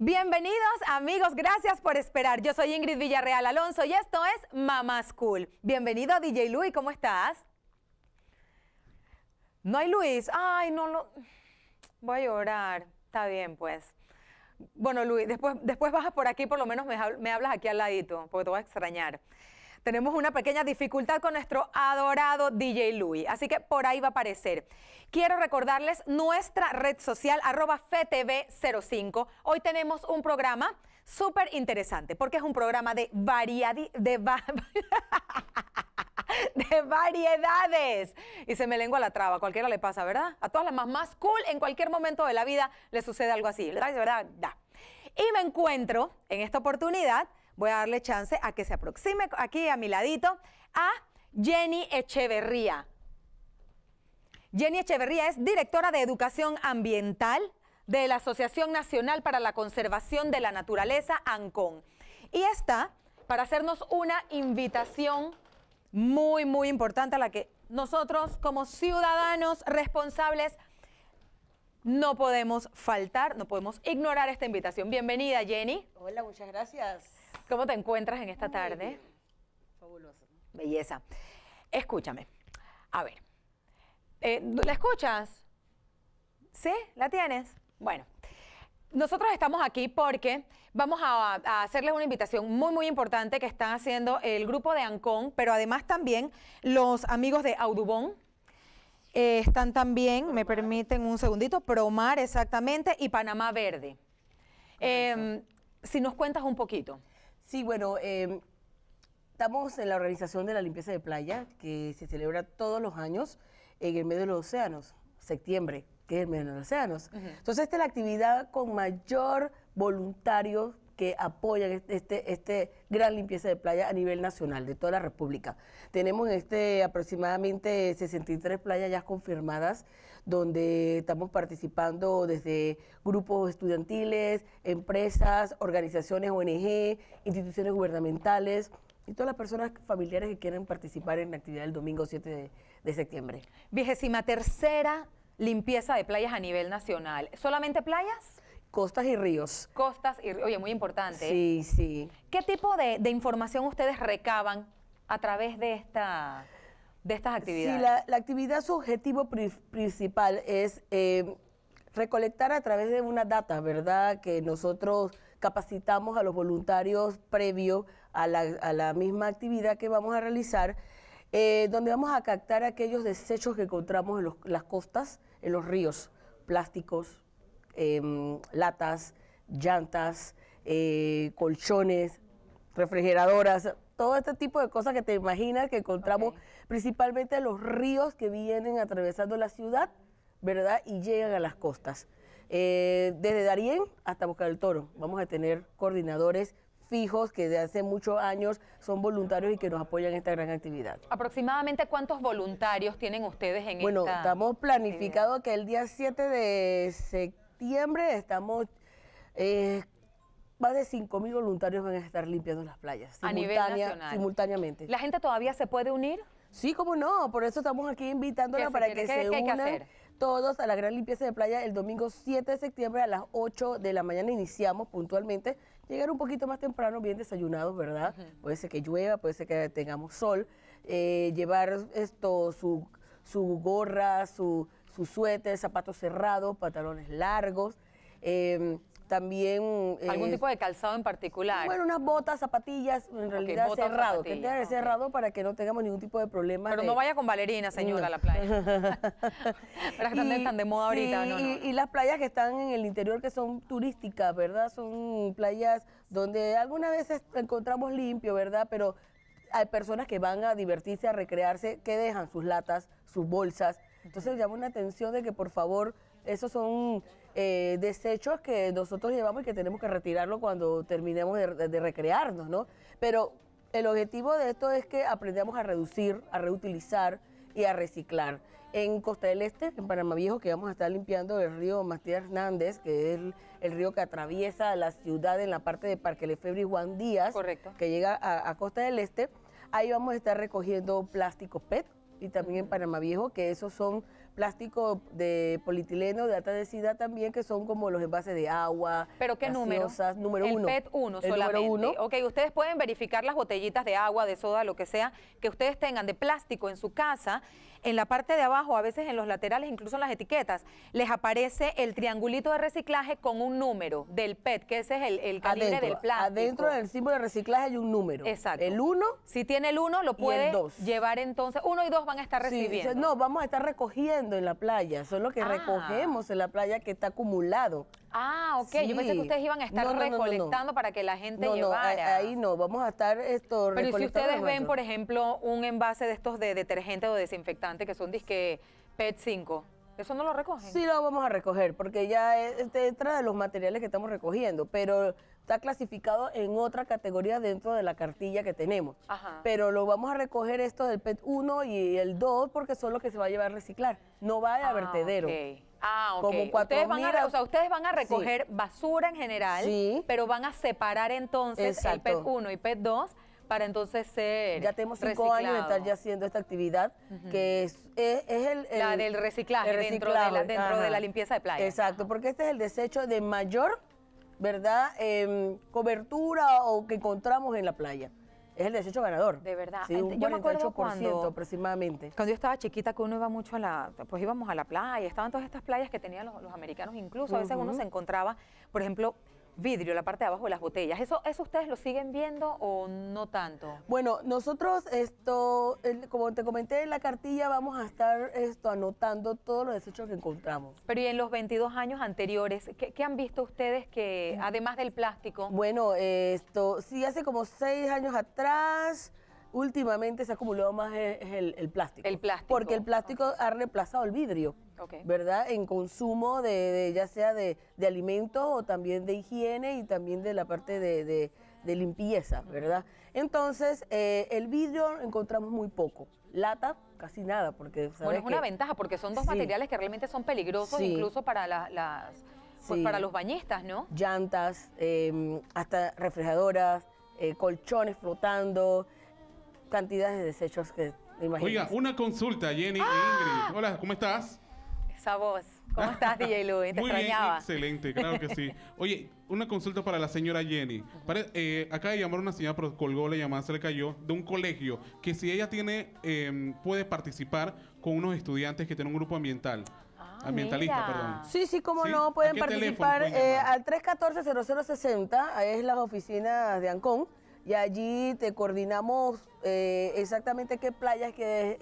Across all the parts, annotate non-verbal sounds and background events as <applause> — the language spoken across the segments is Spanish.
Bienvenidos amigos, gracias por esperar. Yo soy Ingrid Villarreal Alonso y esto es Mamás Cool. Bienvenido DJ Luis, ¿cómo estás? No hay Luis, ay, no lo... Voy a llorar, está bien pues. Bueno Luis, después, después bajas por aquí, por lo menos me, me hablas aquí al ladito, porque te voy a extrañar tenemos una pequeña dificultad con nuestro adorado DJ Louis, así que por ahí va a aparecer. Quiero recordarles nuestra red social arroba 05 Hoy tenemos un programa súper interesante porque es un programa de <laughs> De variedades. Y se me lengua la traba, cualquiera le pasa, ¿verdad? A todas las más cool en cualquier momento de la vida le sucede algo así, ¿verdad? ¿verdad? Da. Y me encuentro en esta oportunidad voy a darle chance a que se aproxime aquí a mi ladito a Jenny Echeverría. Jenny Echeverría es directora de Educación Ambiental de la Asociación Nacional para la Conservación de la Naturaleza, ANCON. Y está para hacernos una invitación muy, muy importante a la que nosotros como ciudadanos responsables no podemos faltar, no podemos ignorar esta invitación. Bienvenida, Jenny. Hola, muchas gracias. ¿Cómo te encuentras en esta tarde? Fabuloso. Belleza. Escúchame. A ver. Eh, ¿La escuchas? ¿Sí? ¿La tienes? Bueno. Nosotros estamos aquí porque vamos a, hacerles una invitación muy, muy importante que está haciendo el grupo de Ancón, pero además también los amigos de Audubon. Eh, están también, me permiten un segundito, Promar exactamente y Panamá Verde. Em, si nos cuentas un poquito. Sí, bueno, em, estamos en la organización de la limpieza de playa que se celebra todos los años en el medio de los océanos, septiembre, que es el medio de los océanos. Entonces, esta es la actividad con mayor voluntario que apoyan este, este gran limpieza de playa a nivel nacional, de toda la República. Tenemos este aproximadamente 63 playas ya confirmadas, donde estamos participando desde grupos estudiantiles, empresas, organizaciones ONG, instituciones gubernamentales, y todas las personas familiares que quieren participar en la actividad del domingo 7 de, de septiembre. Vigésima tercera limpieza de playas a nivel nacional. ¿Solamente playas? Costas y ríos. Costas y ríos, oye, muy importante. ¿eh? Sí, sí. ¿Qué tipo de, información ustedes recaban a través de, esta, de estas actividades? Sí, la, actividad, su objetivo principal es em, recolectar a través de una data, ¿verdad? Que nosotros capacitamos a los voluntarios previo a la, misma actividad que vamos a realizar, eh, donde vamos a captar aquellos desechos que encontramos en los, las costas, en los ríos, plásticos, Em, latas, llantas, eh, colchones, refrigeradoras, todo este tipo de cosas que te imaginas que encontramos principalmente principalmente los ríos que vienen atravesando la ciudad, ¿verdad? Y llegan a las costas. Eh, desde Darien hasta Boca del Toro vamos a tener coordinadores fijos que de hace muchos años son voluntarios y que nos apoyan en esta gran actividad. ¿Aproximadamente cuántos voluntarios tienen ustedes en bueno, esta Bueno, estamos planificados que el día 7 de septiembre septiembre estamos... Eh, más de mil voluntarios van a estar limpiando las playas. A Simultáneamente. ¿La gente todavía se puede unir? Sí, cómo no. Por eso estamos aquí invitándola para que, se unan todos a la gran limpieza de playa el domingo 7 de septiembre a las 8 de la mañana. Iniciamos puntualmente. Llegar un poquito más temprano, bien desayunados, ¿verdad? Puede ser que llueva, puede ser que tengamos sol. Eh, llevar esto, su, su gorra, su su suéter, zapatos cerrados, pantalones largos. Em, también... Eh, ¿Algún tipo de calzado en particular? Bueno, unas botas, zapatillas, en realidad cerrado, que cerrado para que no tengamos ningún tipo de problema. Pero no vaya con balerina, señora, a la playa. <laughs> Pero que están de moda ahorita. No, Y, y, las playas que están en el interior que son turísticas, ¿verdad? Son playas donde algunas veces encontramos limpio, ¿verdad? Pero hay personas que van a divertirse, a recrearse, que dejan sus latas, sus bolsas, entonces llama una atención de que por favor, esos son eh, desechos que nosotros llevamos y que tenemos que retirarlo cuando terminemos de, recrearnos, ¿no? Pero el objetivo de esto es que aprendamos a reducir, a reutilizar y a reciclar. En Costa del Este, en Panamá Viejo, que vamos a estar limpiando el río Matías Hernández, que es el, río que atraviesa la ciudad en la parte de Parque Lefebvre y Juan Díaz, que llega a, a Costa del Este, ahí vamos a estar recogiendo plásticos PET, y también en Panamá Viejo, que esos son plásticos de polietileno de alta densidad también, que son como los envases de agua. ¿Pero qué número? Número uno. PET 1 solamente. Número uno. Ok, ustedes pueden verificar las botellitas de agua, de soda, lo que sea, que ustedes tengan de plástico en su casa en la parte de abajo, a veces en los laterales, incluso en las etiquetas, les aparece el triangulito de reciclaje con un número del PET, que ese es el, el calibre del plástico. Adentro del símbolo de reciclaje hay un número. Exacto. El 1. Si tiene el 1, lo puede llevar entonces. Uno y dos van a estar recibiendo. no, vamos a estar recogiendo en la playa. Solo que ah. recogemos en la playa que está acumulado. Ah, ok. Yo pensé que ustedes iban a estar recolectando para que la gente llevara. ahí no, vamos a estar esto Pero si ustedes ven, por ejemplo, un envase de estos de detergente o desinfectante que son disque PET 5. ¿Eso no lo recogen? Sí lo vamos a recoger, porque ya este entra de los materiales que estamos recogiendo, pero está clasificado en otra categoría dentro de la cartilla que tenemos. Pero lo vamos a recoger esto del PET 1 y el 2 porque son los que se va a llevar a reciclar. No va a ah, vertedero. Ah, ok. ustedes, van a, recoger basura en general, pero van a separar entonces el PET 1 y PET 2 para entonces ser Ya tenemos cinco años de estar ya haciendo esta actividad, que es, es, el, La del reciclaje, dentro, de la, limpieza de playa. Exacto, porque este es el desecho de mayor, ¿verdad?, em, cobertura o que encontramos en la playa. Es el desecho ganador. De verdad. un yo 48% cuando, aproximadamente. Cuando yo estaba chiquita, que uno iba mucho a la, pues íbamos a la playa, estaban todas estas playas que tenían los, americanos, incluso a veces uno se encontraba, por ejemplo, vidrio, la parte de abajo de las botellas. ¿Eso, ¿Eso ustedes lo siguen viendo o no tanto? Bueno, nosotros esto, como te comenté en la cartilla, vamos a estar esto anotando todos los desechos que encontramos. Pero y en los 22 años anteriores, ¿qué, han visto ustedes que, mm. además del plástico? Bueno, esto, sí, hace como seis años atrás últimamente se ha acumulado más e, el, plástico. El plástico. Porque el plástico ha reemplazado el vidrio. ¿verdad? En consumo de, ya sea de, de, alimentos o también de higiene y también de la parte de, limpieza, ¿verdad? Entonces, eh, el vidrio encontramos muy poco. Lata, casi nada, porque... bueno, es una ventaja, porque son dos materiales que realmente son peligrosos incluso para las... Pues, para los bañistas, ¿no? Llantas, em, hasta refrigeradoras eh, colchones flotando, cantidades de desechos que Imagínate. Oiga, una consulta, Jenny e Ingrid. ¡Ah! Hola, ¿cómo estás? a vos. ¿Cómo estás, DJ Luis? Te extrañaba. Bien, excelente, claro que sí. <laughs> Oye, una consulta para la señora Jenny. Acá eh, acaba de llamar una señora, pero colgó la llamada, se le cayó, de un colegio, que si ella tiene, em, puede participar con unos estudiantes que tienen un grupo ambiental. Ah, ambientalista, perdón. Sí, sí, cómo no, pueden participar eh, al 314-0060, es las oficinas de Ancón, y allí te coordinamos eh, exactamente qué playas que,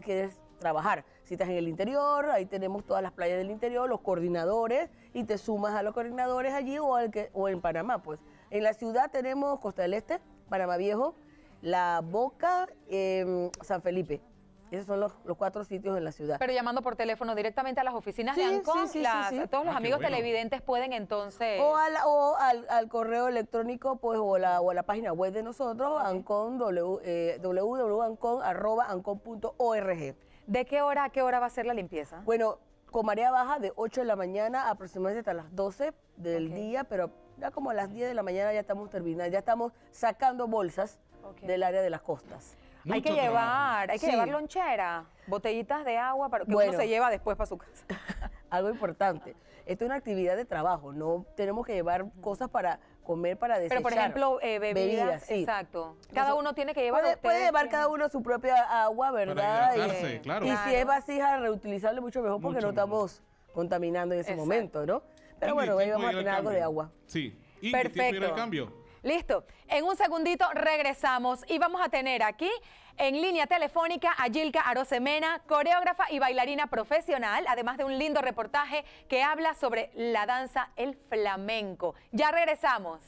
trabajar. Si estás en el interior, ahí tenemos todas las playas del interior, los coordinadores, y te sumas a los coordinadores allí o, al que, o en Panamá, pues. En la ciudad tenemos Costa del Este, Panamá Viejo, La Boca, em, San Felipe. Esos son los, cuatro sitios en la ciudad. Pero llamando por teléfono directamente a las oficinas de Ancon todos los ah, amigos televidentes pueden entonces... O, al, o al, correo electrónico pues o, la, a la página web de nosotros, okay. ancon, www.ancon.org. Eh, ¿De qué hora a qué hora va a ser la limpieza? Bueno, con marea baja de 8 de la mañana aproximadamente hasta las 12 del día, pero ya como a las 10 de la mañana ya estamos terminando, ya estamos sacando bolsas del área de las costas. hay que llevar, hay que llevar lonchera, botellitas de agua para que uno se lleva después para su casa. <laughs> algo importante. Esto es una actividad de trabajo, no tenemos que llevar cosas para comer para desechar. Pero, por ejemplo, eh, bebidas, exacto. Cada uno tiene que llevar... Puede, puede llevar cada uno su propia agua, ¿verdad? y, eh, y si es vasija reutilizable, mucho mejor porque no estamos contaminando en ese momento, ¿no? Pero bueno, ahí vamos a tener algo de agua. Sí. Y Perfecto. El cambio. Listo. En un segundito regresamos y vamos a tener aquí en línea telefónica a Yilka Arosemena, coreógrafa y bailarina profesional, además de un lindo reportaje que habla sobre la danza el flamenco. Ya regresamos.